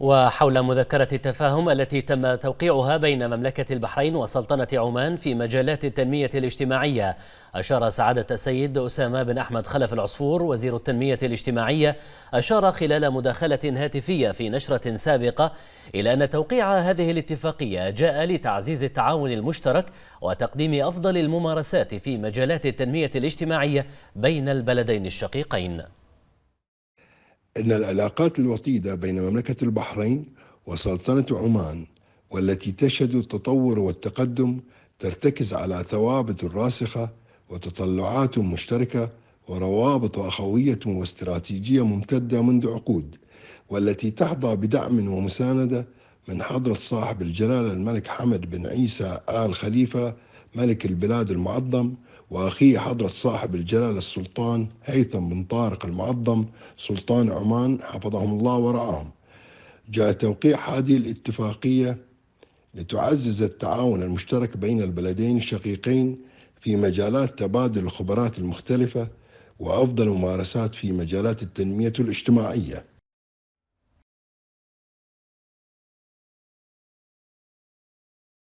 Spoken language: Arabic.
وحول مذكرة التفاهم التي تم توقيعها بين مملكة البحرين وسلطنة عمان في مجالات التنمية الاجتماعية أشار سعادة السيد أسامة بن أحمد خلف العصفور وزير التنمية الاجتماعية أشار خلال مداخلة هاتفية في نشرة سابقة إلى أن توقيع هذه الاتفاقية جاء لتعزيز التعاون المشترك وتقديم أفضل الممارسات في مجالات التنمية الاجتماعية بين البلدين الشقيقين أن العلاقات الوطيدة بين مملكة البحرين وسلطنة عمان والتي تشهد التطور والتقدم ترتكز على ثوابت راسخة وتطلعات مشتركة وروابط أخوية واستراتيجية ممتدة منذ عقود والتي تحظى بدعم ومساندة من حضرة صاحب الجلالة الملك حمد بن عيسى آل خليفة ملك البلاد المعظم وأخيه حضرة صاحب الجلالة السلطان هيثم بن طارق المعظم سلطان عمان حفظهم الله ورعاهم جاء توقيع هذه الاتفاقية لتعزز التعاون المشترك بين البلدين الشقيقين في مجالات تبادل الخبرات المختلفة وأفضل الممارسات في مجالات التنمية الاجتماعية